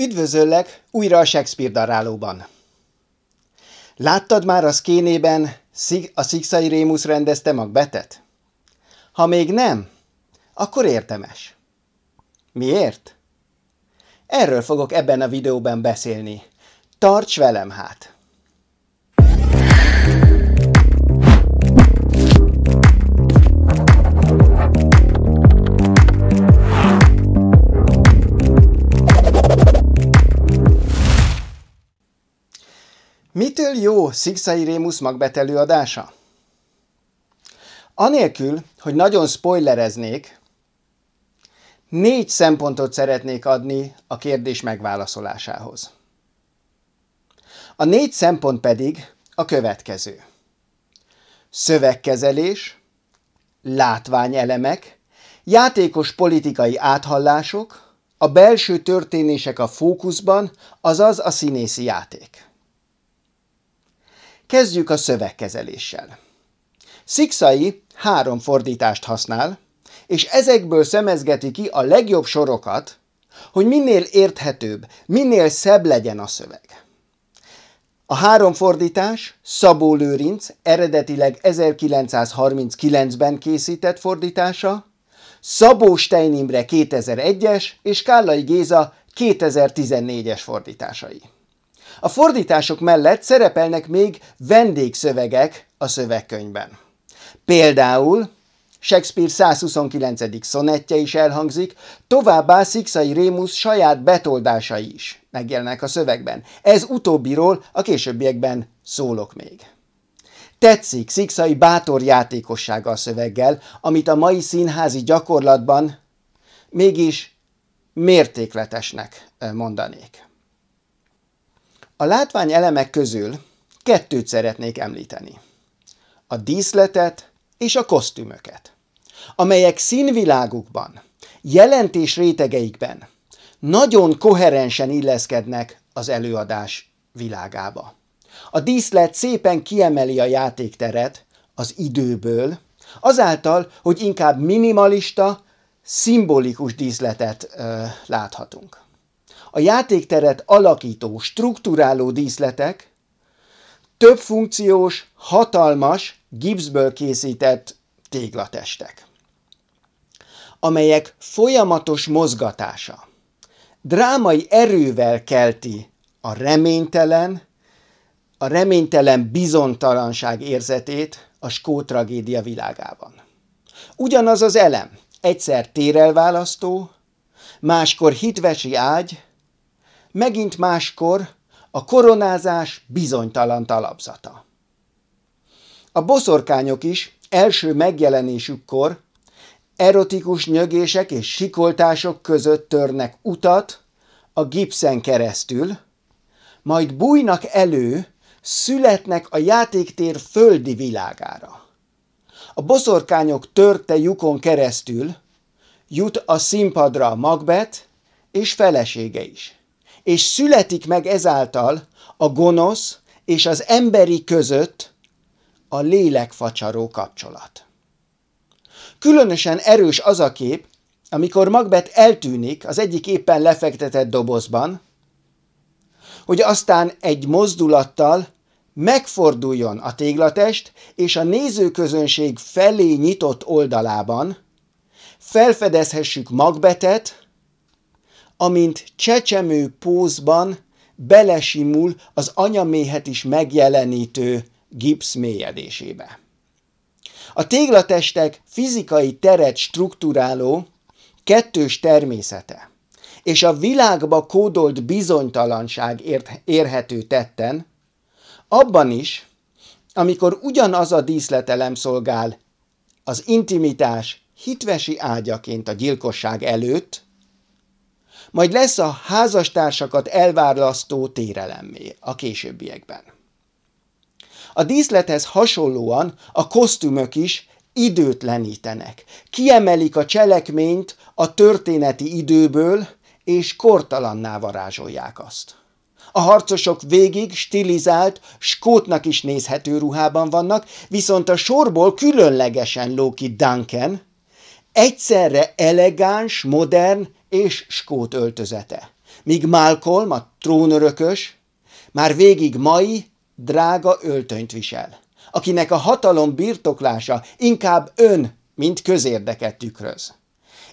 Üdvözöllek újra a Shakespeare darálóban. Láttad már a szkénében a Szikszai Rémusz rendezte Macbethet? Ha még nem, akkor értemes. Miért? Erről fogok ebben a videóban beszélni. Tarts velem hát! jó Szigszai Rémusz adása. Anélkül, hogy nagyon spoilereznék, négy szempontot szeretnék adni a kérdés megválaszolásához. A négy szempont pedig a következő. Szövegkezelés, látványelemek, játékos politikai áthallások, a belső történések a fókuszban, azaz a színészi játék. Kezdjük a szövegkezeléssel. Szikszai három fordítást használ, és ezekből szemezgeti ki a legjobb sorokat, hogy minél érthetőbb, minél szebb legyen a szöveg. A három fordítás Szabó Lőrinc eredetileg 1939-ben készített fordítása, Szabó Steinimre 2001-es és Kállai Géza 2014-es fordításai. A fordítások mellett szerepelnek még vendégszövegek a szövegkönyvben. Például Shakespeare 129. szonettje is elhangzik, továbbá Szikszai Rémusz saját betoldásai is megjelennek a szövegben. Ez utóbbiról a későbbiekben szólok még. Tetszik Szikszai bátor játékossága a szöveggel, amit a mai színházi gyakorlatban mégis mértékletesnek mondanék. A látvány elemek közül kettőt szeretnék említeni. A díszletet és a kosztümöket, amelyek színvilágukban, jelentés rétegeikben nagyon koherensen illeszkednek az előadás világába. A díszlet szépen kiemeli a játékteret az időből, azáltal, hogy inkább minimalista, szimbolikus díszletet ö, láthatunk a játékteret alakító, strukturáló díszletek, több funkciós, hatalmas, gipsből készített téglatestek, amelyek folyamatos mozgatása drámai erővel kelti a reménytelen, a reménytelen bizontalanság érzetét a skót tragédia világában. Ugyanaz az elem, egyszer térelválasztó, máskor hitvesi ágy, megint máskor a koronázás bizonytalan talapzata. A boszorkányok is első megjelenésükkor erotikus nyögések és sikoltások között törnek utat a gipszen keresztül, majd bújnak elő, születnek a játéktér földi világára. A boszorkányok törte lyukon keresztül jut a színpadra magbet és felesége is és születik meg ezáltal a gonosz és az emberi között a lélekfacsaró kapcsolat. Különösen erős az a kép, amikor Magbet eltűnik az egyik éppen lefektetett dobozban, hogy aztán egy mozdulattal megforduljon a téglatest, és a nézőközönség felé nyitott oldalában felfedezhessük Magbetet, amint csecsemő pózban belesimul az anyaméhet is megjelenítő gipsz mélyedésébe. A téglatestek fizikai teret struktúráló, kettős természete és a világba kódolt bizonytalanság érhető tetten, abban is, amikor ugyanaz a díszletelem szolgál az intimitás hitvesi ágyaként a gyilkosság előtt, majd lesz a házastársakat elvárlasztó térelemmé a későbbiekben. A díszlethez hasonlóan a kosztümök is időtlenítenek, kiemelik a cselekményt a történeti időből, és kortalanná varázsolják azt. A harcosok végig stilizált, skótnak is nézhető ruhában vannak, viszont a sorból különlegesen Loki Duncan, egyszerre elegáns, modern és skót öltözete, míg Malcolm, a trónörökös, már végig mai, drága öltönyt visel, akinek a hatalom birtoklása inkább ön, mint közérdeket tükröz.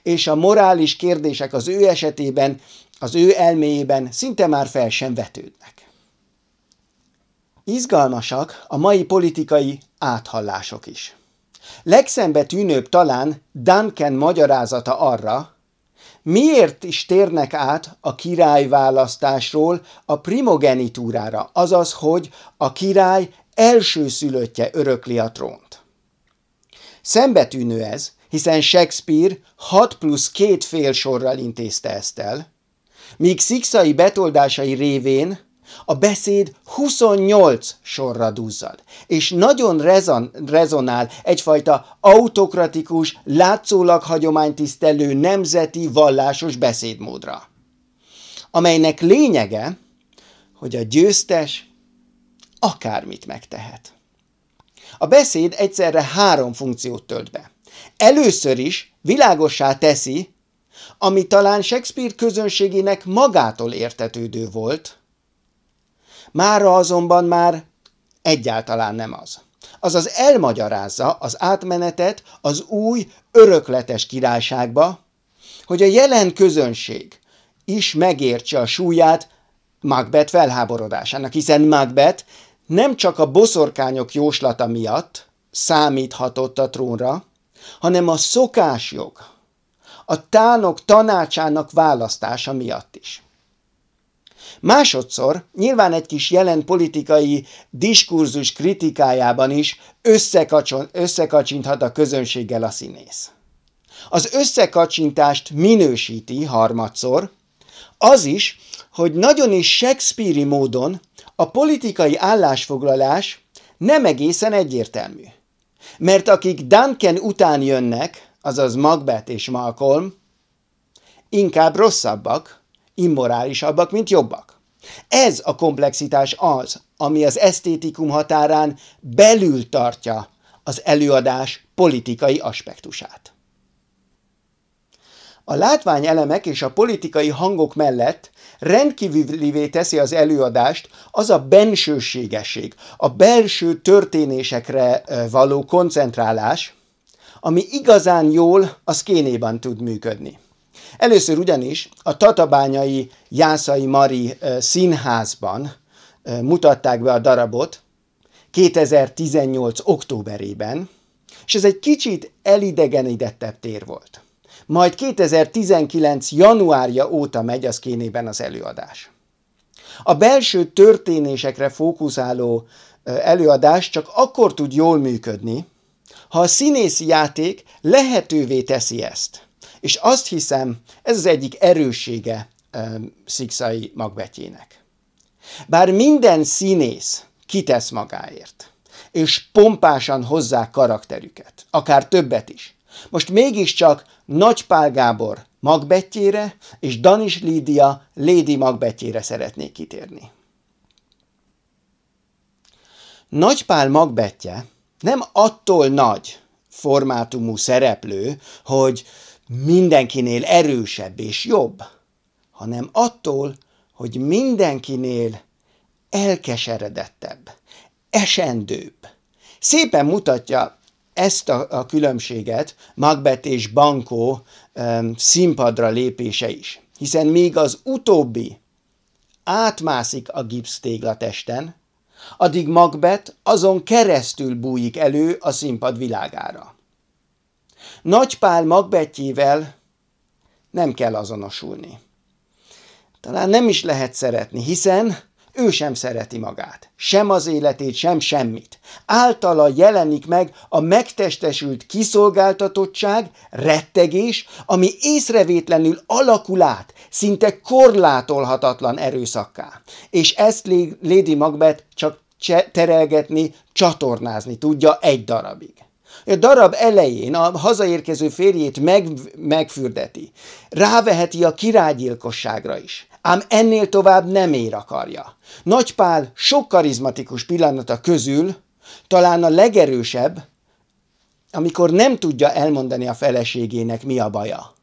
És a morális kérdések az ő esetében, az ő elméjében szinte már fel sem vetődnek. Izgalmasak a mai politikai áthallások is. Legszembetűnőbb talán Duncan magyarázata arra, miért is térnek át a királyválasztásról a primogenitúrára, azaz, hogy a király szülöttje örökli a trónt. Szembetűnő ez, hiszen Shakespeare 6 plusz két fél sorral intézte ezt el, míg szikszai betoldásai révén a beszéd 28 sorra duzzad, és nagyon rezon, rezonál egyfajta autokratikus, látszólag hagyománytisztelő nemzeti vallásos beszédmódra, amelynek lényege, hogy a győztes akármit megtehet. A beszéd egyszerre három funkciót tölt be. Először is világossá teszi, ami talán Shakespeare közönségének magától értetődő volt – Mára azonban már egyáltalán nem az. Azaz elmagyarázza az átmenetet az új, örökletes királyságba, hogy a jelen közönség is megértse a súlyát Macbeth felháborodásának, hiszen Macbeth nem csak a boszorkányok jóslata miatt számíthatott a trónra, hanem a szokásjog, a tánok tanácsának választása miatt is. Másodszor, nyilván egy kis jelen politikai diskurzus kritikájában is összekacsinthat a közönséggel a színész. Az összekacsintást minősíti harmadszor, az is, hogy nagyon is Shakespeare-i módon a politikai állásfoglalás nem egészen egyértelmű. Mert akik Duncan után jönnek, azaz Macbeth és Malcolm, inkább rosszabbak, immorálisabbak, mint jobbak. Ez a komplexitás az, ami az esztétikum határán belül tartja az előadás politikai aspektusát. A látvány elemek és a politikai hangok mellett rendkívülivé teszi az előadást az a bensőségesség, a belső történésekre való koncentrálás, ami igazán jól a szkénében tud működni. Először ugyanis a tatabányai Jászai Mari színházban mutatták be a darabot 2018. októberében, és ez egy kicsit elidegenítettebb tér volt. Majd 2019. januárja óta megy az kénében az előadás. A belső történésekre fókuszáló előadás csak akkor tud jól működni, ha a színészi játék lehetővé teszi ezt. És azt hiszem, ez az egyik erőssége Szikszai magbetjének, Bár minden színész kitesz magáért, és pompásan hozzá karakterüket, akár többet is. Most mégiscsak Pál Gábor magbetjére és Danis Lídia Lady magbetjére szeretnék kitérni. Nagy Pál Magbetje nem attól nagy formátumú szereplő, hogy mindenkinél erősebb és jobb, hanem attól, hogy mindenkinél elkeseredettebb, esendőbb. Szépen mutatja ezt a, a különbséget Magbet és Bankó um, színpadra lépése is, hiszen míg az utóbbi átmászik a gipsz téglatesten, addig Magbet azon keresztül bújik elő a színpad világára. Nagypál Magbetjével nem kell azonosulni. Talán nem is lehet szeretni, hiszen ő sem szereti magát, sem az életét, sem semmit. Általa jelenik meg a megtestesült kiszolgáltatottság, rettegés, ami észrevétlenül alakul át, szinte korlátolhatatlan erőszakká. És ezt Lady Macbeth csak terelgetni, csatornázni tudja egy darabig. A darab elején a hazaérkező férjét meg, megfürdeti. Ráveheti a királygyilkosságra is. Ám ennél tovább nem ér akarja. Nagypál sok karizmatikus pillanata közül, talán a legerősebb, amikor nem tudja elmondani a feleségének, mi a baja.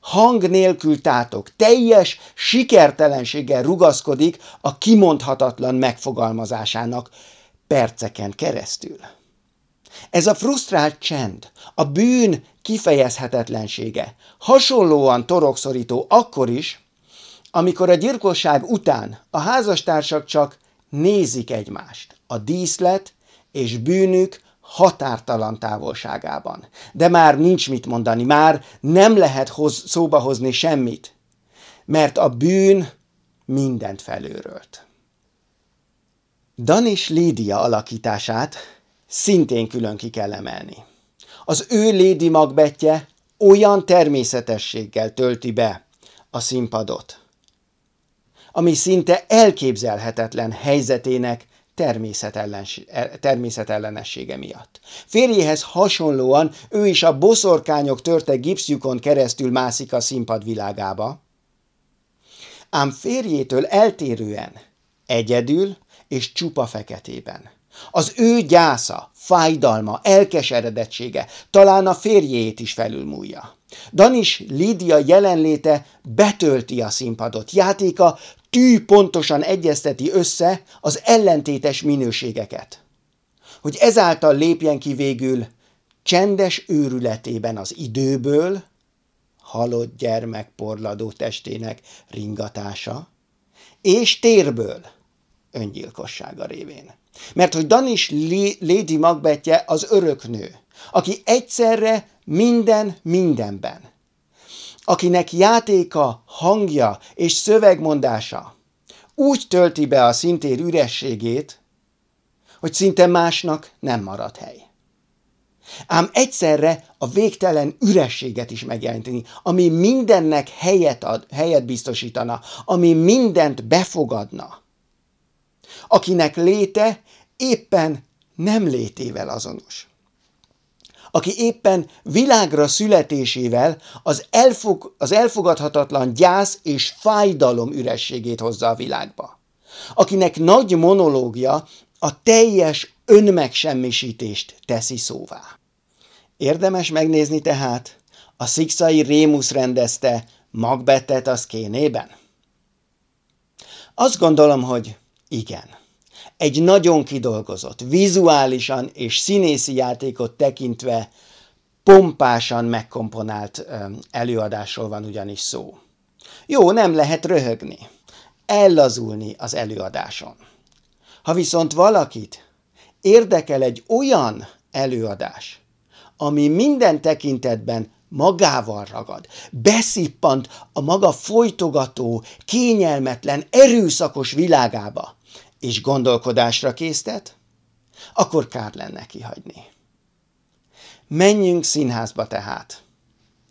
Hang nélkül tátok, teljes sikertelenséggel rugaszkodik a kimondhatatlan megfogalmazásának perceken keresztül. Ez a frusztrált csend, a bűn kifejezhetetlensége hasonlóan torokszorító akkor is, amikor a gyilkosság után a házastársak csak nézik egymást a díszlet és bűnük határtalan távolságában. De már nincs mit mondani, már nem lehet hoz, szóba hozni semmit, mert a bűn mindent felőrölt. Danis Lídia alakítását szintén külön ki kell emelni. Az ő Lady magbetje olyan természetességgel tölti be a színpadot, ami szinte elképzelhetetlen helyzetének természetellenessége miatt. Férjéhez hasonlóan ő is a boszorkányok törte gipszjukon keresztül mászik a színpad világába, ám férjétől eltérően, egyedül és csupa feketében – az ő gyásza, fájdalma, elkeseredettsége talán a férjét is felülmúlja. Danis Lídia jelenléte betölti a színpadot, játéka tű pontosan egyezteti össze az ellentétes minőségeket. Hogy ezáltal lépjen ki végül csendes őrületében az időből, halott gyermek porladó testének ringatása, és térből öngyilkossága révén. Mert hogy Danis Lady Magbetje az öröknő, aki egyszerre minden mindenben. Akinek játéka, hangja és szövegmondása úgy tölti be a szintér ürességét, hogy szinte másnak nem marad hely. Ám egyszerre a végtelen ürességet is megjelenteni, ami mindennek helyet ad, helyet biztosítana, ami mindent befogadna – akinek léte éppen nem létével azonos. Aki éppen világra születésével az, elfog, az elfogadhatatlan gyász és fájdalom ürességét hozza a világba. Akinek nagy monológia a teljes önmegsemmisítést teszi szóvá. Érdemes megnézni tehát, a szikszai Rémus rendezte Magbetet az kénében. Azt gondolom, hogy igen. Egy nagyon kidolgozott, vizuálisan és színészi játékot tekintve pompásan megkomponált előadásról van ugyanis szó. Jó, nem lehet röhögni, ellazulni az előadáson. Ha viszont valakit érdekel egy olyan előadás, ami minden tekintetben magával ragad, beszippant a maga folytogató, kényelmetlen, erőszakos világába, és gondolkodásra késztet, akkor kár lenne kihagyni. Menjünk színházba tehát,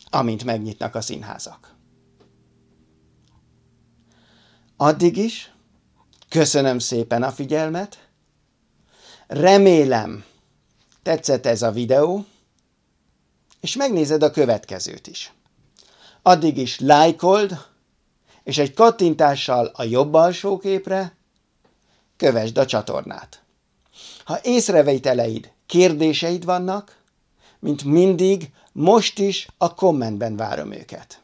amint megnyitnak a színházak. Addig is köszönöm szépen a figyelmet, remélem tetszett ez a videó, és megnézed a következőt is. Addig is lájkold, like és egy kattintással a jobb alsó képre kövesd a csatornát. Ha észrevételeid, kérdéseid vannak, mint mindig, most is a kommentben várom őket.